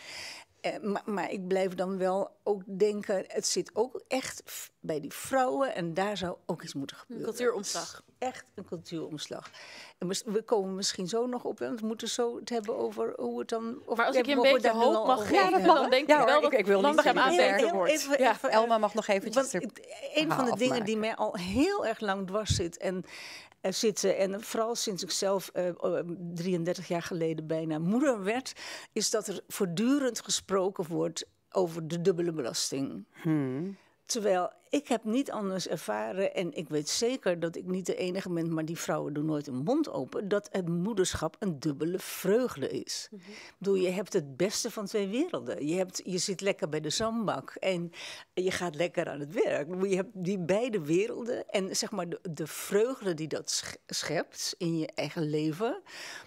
Eh, maar, maar, ik blijf dan wel ook denken, het zit ook echt bij die vrouwen en daar zou ook iets moeten gebeuren. Cultuuromslag echt een cultuuromslag. we komen misschien zo nog op, want we moeten zo het hebben over hoe het dan... Of maar als ik je een beetje hoop mag geven, dan denk ik wel ik, dat ik, wil niet hem aanwerken wordt. ja. Elma mag nog eventjes want, Een nou, van de dingen die mij al heel erg lang dwars zit en eh, zitten. En vooral sinds ik zelf 33 eh, eh, jaar geleden bijna moeder werd, is dat er voortdurend gesproken wordt over de dubbele belasting. Hmm. Terwijl ik heb niet anders ervaren en ik weet zeker dat ik niet de enige ben, maar die vrouwen doen nooit hun mond open, dat het moederschap een dubbele vreugde is. Mm je hebt het beste van twee werelden. Je, hebt, je zit lekker bij de zandbak en je gaat lekker aan het werk. Je hebt die beide werelden en zeg maar de, de vreugde die dat schept in je eigen leven,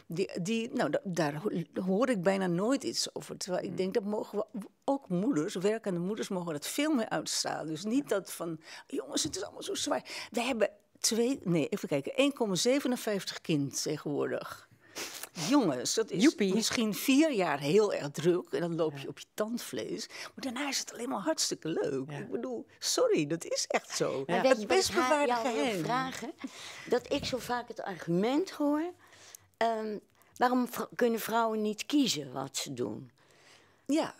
die, die, nou, daar hoor ik bijna nooit iets over. Terwijl ik mhm. denk dat mogen we ook moeders, werkende moeders, mogen dat veel meer uitstralen. Dus niet dat van, jongens, het is allemaal zo zwaar. We hebben twee, nee, even kijken, 1,57 kind tegenwoordig. Jongens, dat is misschien vier jaar heel erg druk en dan loop je op je tandvlees. Maar daarna is het alleen maar hartstikke leuk. Ik bedoel, sorry, dat is echt zo. Het best bewaarde geheim. Vragen, dat ik zo vaak het argument hoor: ehm, waarom kunnen vrouwen niet kiezen wat ze doen? Ja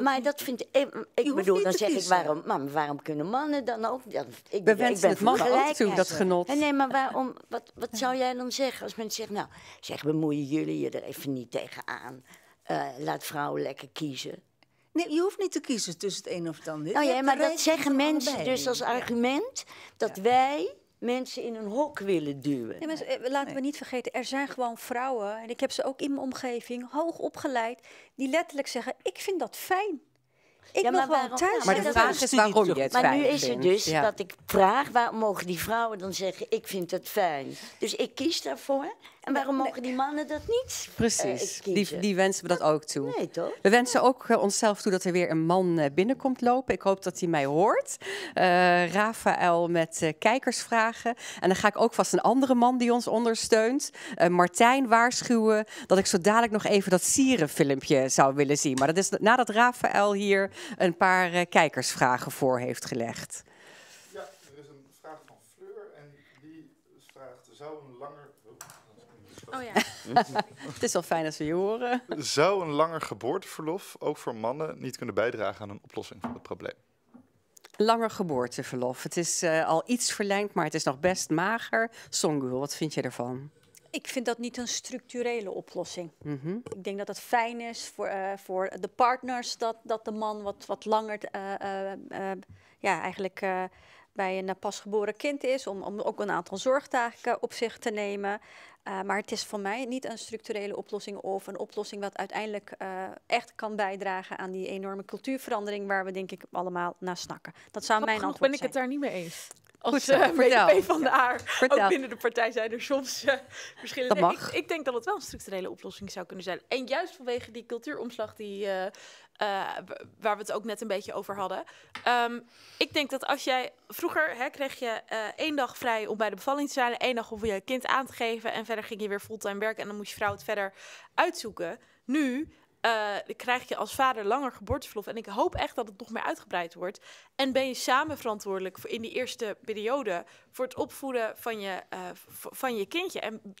maar dat vind ik. Ik bedoel, dan zeg ik waarom, maar waarom kunnen mannen dan ook? dat? ik, We wensen ik ben het mannen ook toe, dat genot. Nee, maar waarom? Wat, wat zou jij dan zeggen als mensen zeggen, nou, zeg, bemoeien jullie je er even niet tegen aan? Eh, laat vrouwen lekker kiezen. Nee, je hoeft niet te kiezen tussen het een of het ander. Oh ja, maar dat zeggen mensen dus als argument dat wij mensen in een hok willen duwen. Eh, laten we niet vergeten, er zijn gewoon vrouwen, en ik heb ze ook in mijn omgeving, hoog opgeleid, die letterlijk zeggen, ik vind dat fijn. Ik ja, wil gewoon thuis. Maar de vraag is waarom je het Maar nu is het dus dat ik vraag, waarom mogen die vrouwen dan zeggen, ik vind het fijn. Dus ik kies daarvoor. En waarom mogen die mannen dat niet? Eh, Precies, die, die, wensen we dat ook toe. We wensen ook eh, onszelf toe dat er weer een man eh, binnenkomt lopen. Ik hoop dat hij mij hoort. Uh, Rafael met kijkersvragen. En dan ga ik ook vast een andere man die ons ondersteunt, Martijn, waarschuwen dat ik zo dadelijk nog even dat sierenfilmpje zou willen zien. Maar dat is nadat Rafael hier een paar kijkersvragen voor heeft gelegd. Oh ja. het is wel fijn dat we je horen. Zou een langer geboorteverlof ook voor mannen niet kunnen bijdragen aan een oplossing van het probleem? Langer geboorteverlof. Het is eh, al iets verlengd, maar het is nog best mager. Songul, wat vind je ervan? Ik vind dat niet een structurele oplossing. Mhm. Ik denk dat het fijn is voor, eh, voor de partners dat, dat de man wat, wat langer eh, ja, eigenlijk bij een pasgeboren kind is, om, om ook een aantal zorgtaken op zich te nemen. Eh, maar het is voor mij niet een structurele oplossing of een oplossing wat uiteindelijk eh, echt kan bijdragen aan die enorme cultuurverandering waar we denk ik allemaal naar snakken. Dat zou mijn antwoord ben ik het daar niet mee eens. Als eh, van de Aar. Ook binnen de partij zijn er soms eh, verschillende. verschillende. Ik, denk dat het wel een structurele oplossing zou kunnen zijn. En juist vanwege die cultuuromslag die, eh, waar we het ook net een beetje over hadden. Ehm, ik denk dat als jij... Vroeger hè, kreeg je één dag vrij om bij de bevalling te zijn. één dag om je kind aan te geven. En verder ging je weer fulltime werken. En dan moest je vrouw het verder uitzoeken. Nu uh, krijg je als vader langer geboorteverlof. En ik hoop echt dat het nog meer uitgebreid wordt. En ben je samen verantwoordelijk voor in die eerste periode voor het opvoeden van je, eh, van je kindje. En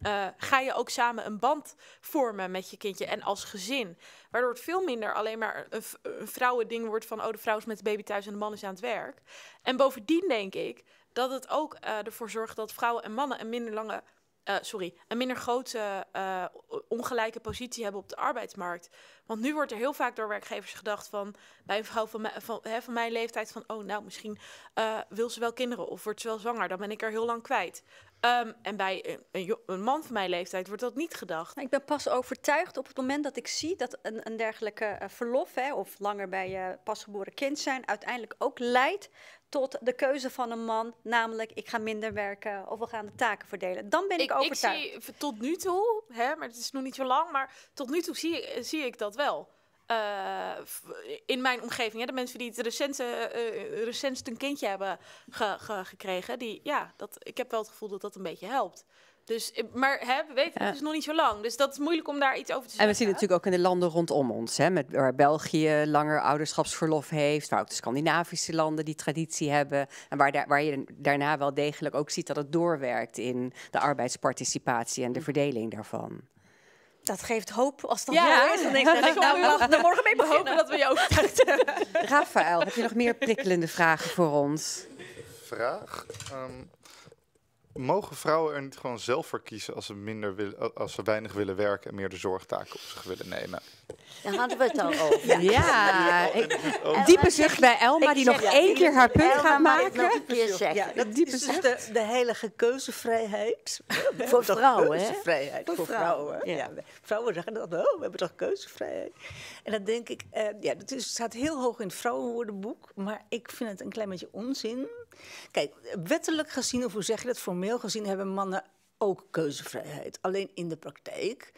eh, ga je ook samen een band vormen met je kindje en als gezin. Waardoor het veel minder alleen maar een, een vrouwending wordt van... oh, de vrouw is met de baby thuis en de man is aan het werk. En bovendien denk ik dat het ook ervoor zorgt dat vrouwen en mannen... een minder lange eh, sorry, een minder grote eh, ongelijke positie hebben op de arbeidsmarkt. Want nu wordt er heel vaak door werkgevers gedacht van bij een vrouw van, van, hè, van mijn leeftijd van oh nou misschien eh, wil ze wel kinderen of wordt ze wel zwanger, dan ben ik er heel lang kwijt. Ehm, en bij een, een, man van mijn leeftijd wordt dat niet gedacht. Ik ben pas overtuigd op het moment dat ik zie dat een, een dergelijke verlof hè, of langer bij je pasgeboren kind zijn uiteindelijk ook leidt tot de keuze van een man, namelijk ik ga minder werken of we gaan de taken verdelen. Dan ben ik, overtuigd. Ik zie tot nu toe, hè, maar het is nog niet zo lang, maar tot nu toe zie, zie ik dat wel. Eh, in mijn omgeving, hè, de mensen die het recente, eh, een kindje hebben gekregen, die, ja, dat, ik heb wel het gevoel dat dat een beetje helpt. Dus, eh, maar hè, we weten, het is nog niet zo lang. Dus dat is moeilijk om daar iets over te zeggen. En we zien het natuurlijk ook in de landen rondom ons. Hè, met, waar België langer ouderschapsverlof heeft. Waar ook de Scandinavische landen die traditie hebben. En waar, waar je daarna wel degelijk ook ziet dat het doorwerkt in de arbeidsparticipatie en de hm. verdeling daarvan. Dat geeft hoop als dat ja. is. Dan denk ik, morgen mee beginnen. Hopen dat we je overtuigd hebben. Rafael, heb je nog meer prikkelende vragen voor ons? Vraag? Ehm, mogen vrouwen er niet gewoon zelf voor kiezen als ze, minder willen, als ze weinig willen werken en meer de zorgtaken op zich willen nemen? Daar hadden we het al over. Ja, oh. diepe zucht bij Elma, die nog één keer haar punt Elma gaat maken. Ja, dat diepe is dus de, de, heilige keuzevrijheid. voor vrouwen, hè? Vrijheid voor, vrouwen. vrouwen. Vrouwen zeggen dat, oh, we hebben toch keuzevrijheid. En dan denk ik, uh, ja, dat is, staat heel hoog in het vrouwenwoordenboek, maar ik vind het een klein beetje onzin. Kijk, wettelijk gezien, of hoe zeg je dat meer? gezien hebben mannen ook keuzevrijheid. Alleen in de praktijk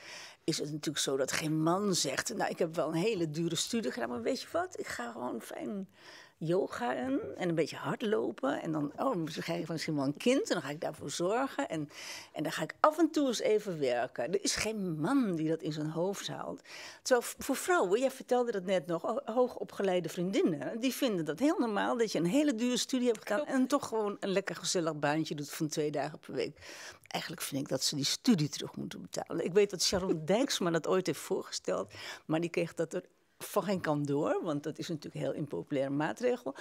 is het natuurlijk zo dat geen man zegt: Nou, ik heb wel een hele dure studie gedaan, maar weet je wat? Ik ga gewoon fijn yoga en een beetje hardlopen. En dan, oh, misschien krijg ik misschien wel een kind en dan ga ik daarvoor zorgen. En, en dan ga ik af en toe eens even werken. Er is geen man die dat in zijn hoofd haalt. Terwijl voor vrouwen, jij vertelde dat net nog, hoogopgeleide vriendinnen, die vinden dat heel normaal dat je een hele dure studie hebt gedaan en toch gewoon een lekker gezellig baantje doet van twee dagen per week. Eigenlijk vind ik dat ze die studie terug moeten betalen. Ik weet dat Sharon Dijksma dat ooit heeft voorgesteld, maar die kreeg dat er van geen kant door, want dat is natuurlijk een heel impopulaire maatregel.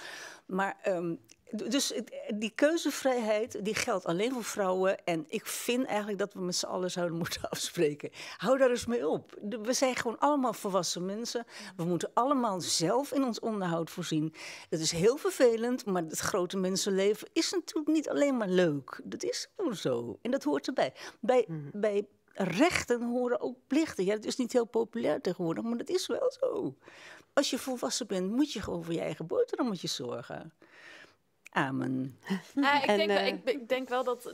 Maar ehm, dus die keuzevrijheid die geldt alleen voor vrouwen. En ik vind eigenlijk dat we met z'n allen zouden moeten afspreken. Hou daar eens mee op. We zijn gewoon allemaal volwassen mensen. We moeten allemaal zelf in ons onderhoud voorzien. Dat is heel vervelend, maar het grote mensenleven is natuurlijk niet alleen maar leuk. Dat is gewoon zo. En dat hoort erbij. Bij, mhm. bij rechten horen ook plichten. Ja, dat is niet heel populair tegenwoordig, maar dat is wel zo. Als je volwassen bent, moet je gewoon voor je eigen je zorgen. Amen. Ah, ik, denk, eh, ik, denk, wel dat,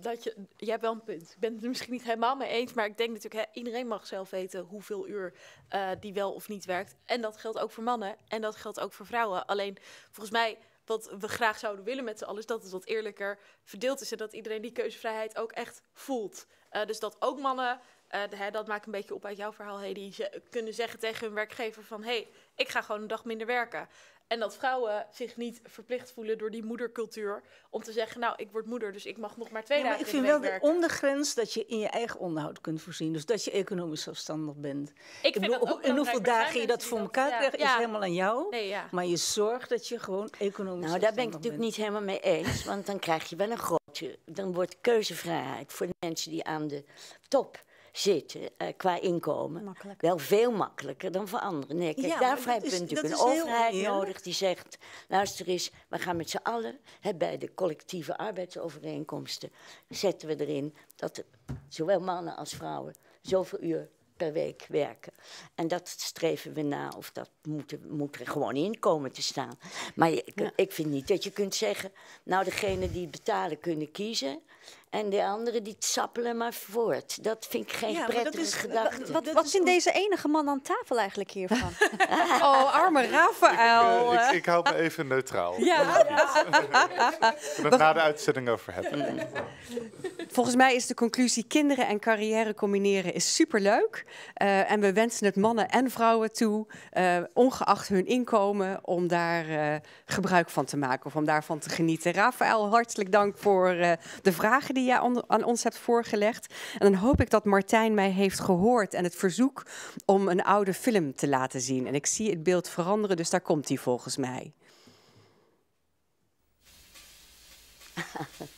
dat je... Je hebt wel een punt. Ik ben het er misschien niet helemaal mee eens. Maar ik denk natuurlijk, hè, iedereen mag zelf weten hoeveel uur eh, die wel of niet werkt. En dat geldt ook voor mannen. En dat geldt ook voor vrouwen. Alleen, volgens mij wat we graag zouden willen met z'n allen, is dat het wat eerlijker verdeeld is. En dat iedereen die keuzevrijheid ook echt voelt. Eh, dus dat ook mannen, uh, hè, dat maakt een beetje op uit jouw verhaal, hey, die kunnen zeggen tegen hun werkgever van... hé, hey, ik ga gewoon een dag minder werken. En dat vrouwen zich niet verplicht voelen door die moedercultuur om te zeggen, nou, ik word moeder, dus ik mag nog maar twee ja, maar dagen. Maar ik vind wel de ondergrens dat je in je eigen onderhoud kunt voorzien, dus dat je economisch zelfstandig bent. Ik, vind bedoel, ook en hoeveel dagen je dat voor elkaar krijgt, is helemaal aan jou. maar je zorgt dat je gewoon economisch. Nou, daar ben ik natuurlijk niet helemaal mee eens, want dan krijg je wel een grootje. dan wordt keuzevrijheid voor de mensen die aan de top zitten eh, qua inkomen. Wel veel makkelijker dan voor anderen. Nee, kijk, ja, daarvoor heb je natuurlijk een overheid heel... nodig die zegt... luister eens, we gaan met z'n allen bij de collectieve arbeidsovereenkomsten... zetten we erin dat zowel mannen als vrouwen zoveel uur per week werken. En dat streven we na, of dat moet, er gewoon in komen te staan. Maar ik vind niet dat je kunt zeggen, nou, degene die betalen kunnen kiezen. En de anderen die sappelen maar voort. Dat vind ik geen ja, prettige gedachte. Wat, wat vindt deze enige man aan tafel eigenlijk hiervan? oh, arme Rafael. Eh, ik, ik, hou me even neutraal. Ja. ja. We gaan na de uitzending over hebben. Volgens mij is de conclusie kinderen en carrière combineren is superleuk. Uh, en we wensen het mannen en vrouwen toe, eh, ongeacht hun inkomen, om daar gebruik van te maken of om daarvan te genieten. Rafael, hartelijk dank voor de vragen die die aan ons hebt voorgelegd. En dan hoop ik dat Martijn mij heeft gehoord en het verzoek om een oude film te laten zien. En ik zie het beeld veranderen, dus daar komt hij volgens mij.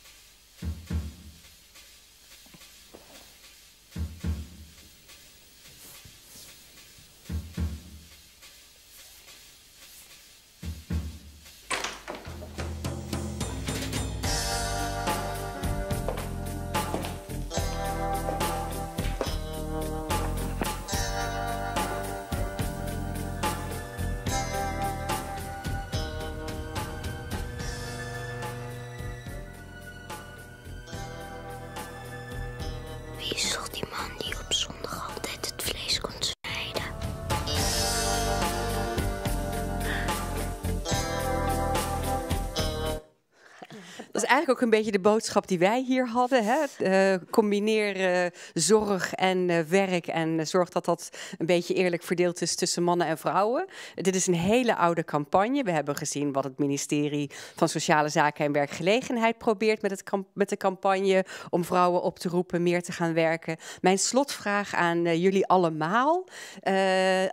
ook een beetje de boodschap die wij hier hadden. Hè? Eh, combineer eh, zorg en eh, werk en zorg dat dat een beetje eerlijk verdeeld is tussen mannen en vrouwen. Dit is een hele oude campagne. We hebben gezien wat het ministerie van Sociale Zaken en Werkgelegenheid probeert met, het met de campagne om vrouwen op te roepen meer te gaan werken. Mijn slotvraag aan jullie allemaal.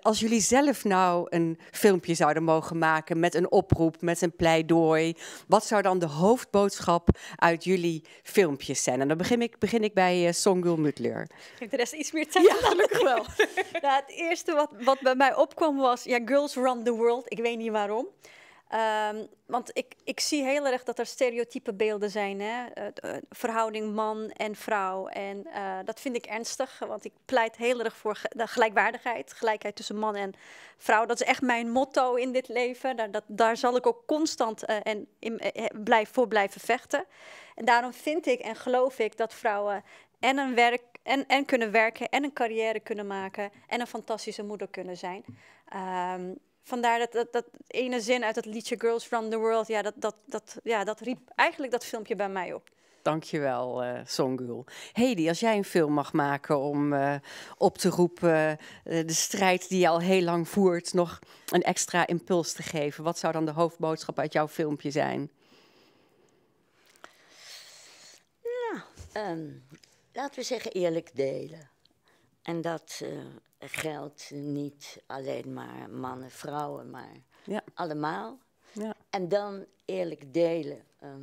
als jullie zelf nou een filmpje zouden mogen maken met een oproep, met een pleidooi, wat zou dan de hoofdboodschap uit jullie filmpjes zijn? En dan begin ik, begin ik bij uh, Songul Mutler. Geef de rest iets meer tijd. Ja, gelukkig wel. nou, het eerste wat, wat bij mij opkwam was, ja, Girls Run the World. Ik weet niet waarom. Um, want ik, ik zie heel erg dat er stereotype beelden zijn. Hè? Eh, eh, verhouding man en vrouw. En eh, dat vind ik ernstig, want ik pleit heel erg voor de gelijkwaardigheid. Gelijkheid tussen man en vrouw. Dat is echt mijn motto in dit leven. Daar, daar zal ik ook constant en in, blijf, voor blijven vechten. En daarom vind ik en geloof ik dat vrouwen en een werk en, en kunnen werken en een carrière kunnen maken en een fantastische moeder kunnen zijn. Ehm, vandaar dat, dat, dat ene zin uit het liedje Girls from the World, ja, dat, dat, dat, ja, dat riep eigenlijk dat filmpje bij mij op. Dankjewel, uh, Songul. Hedy, als jij een film mag maken om eh, op te roepen eh, de strijd die je al heel lang voert, nog een extra impuls te geven, wat zou dan de hoofdboodschap uit jouw filmpje zijn? Nou, um, laten we zeggen eerlijk delen. En dat eh, geldt niet alleen maar mannen, vrouwen, maar allemaal. Ja. En dan eerlijk delen ehm,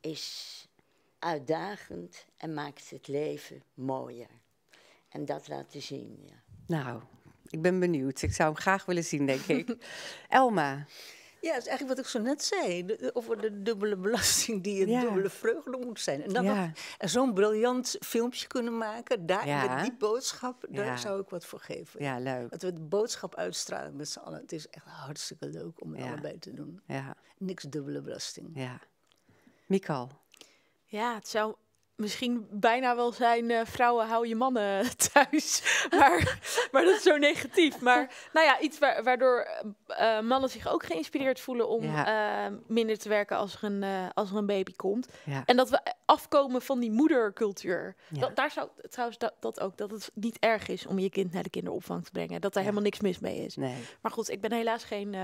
is uitdagend en maakt het leven mooier. En dat laten zien, ja. Nou, ik ben benieuwd. Ik zou hem graag willen zien, denk ik. Elma. Ja, dat is eigenlijk wat ik zo net zei. over de dubbele belasting die een dubbele vreugde moet zijn. En dan zo'n briljant filmpje kunnen maken. Daar, Met die boodschap, daar zou ik wat voor geven. Ja, leuk. Dat we de boodschap uitstralen met z'n allen. Het is echt hartstikke leuk om het allebei te doen. Niks dubbele belasting. Ja. Mikal. Ja, het zou misschien bijna wel zijn eh, vrouwen hou je mannen thuis. maar, maar dat is zo negatief. Maar nou ja, iets waardoor eh, eh, mannen zich ook geïnspireerd voelen om minder te werken als er een, als er een baby komt. En dat we afkomen van die moedercultuur. Dat, daar zou trouwens dat, dat, ook, dat het niet erg is om je kind naar de kinderopvang te brengen. Dat daar helemaal niks mis mee is. Nee. Maar goed, ik ben helaas geen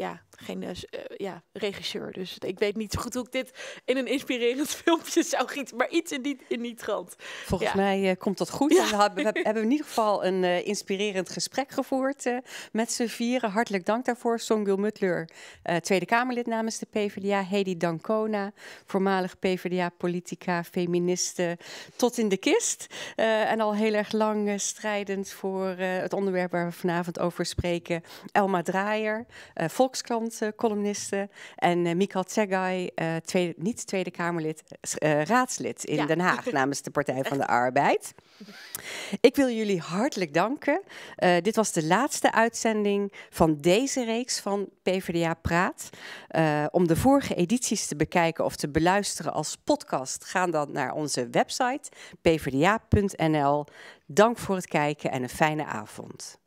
ja, geen eh, eh, ja, regisseur. Dus ik weet niet zo goed hoe ik dit in een inspirerend filmpje zou gieten. Maar iets in die, in die trant. Volgens mij eh, komt dat goed. We, hebben, we, hebben, in ieder geval een inspirerend gesprek gevoerd met z'n vieren. Hartelijk dank daarvoor. Songul Mutler, Tweede Kamerlid namens de PvdA. Hedy Dancona, voormalig PvdA-politica, feministe tot in de kist. en al heel erg lang strijdend voor het onderwerp waar we vanavond over spreken. Elma Draaier, volk Volkskrant En uh, eh, Mikael Tsegai, eh, tweede, niet Tweede Kamerlid, eh, raadslid in Den Haag namens de Partij van de Arbeid. Ik wil jullie hartelijk danken. dit was de laatste uitzending van deze reeks van PvdA Praat. om de vorige edities te bekijken of te beluisteren als podcast, ga dan naar onze website pvda.nl. Dank voor het kijken en een fijne avond.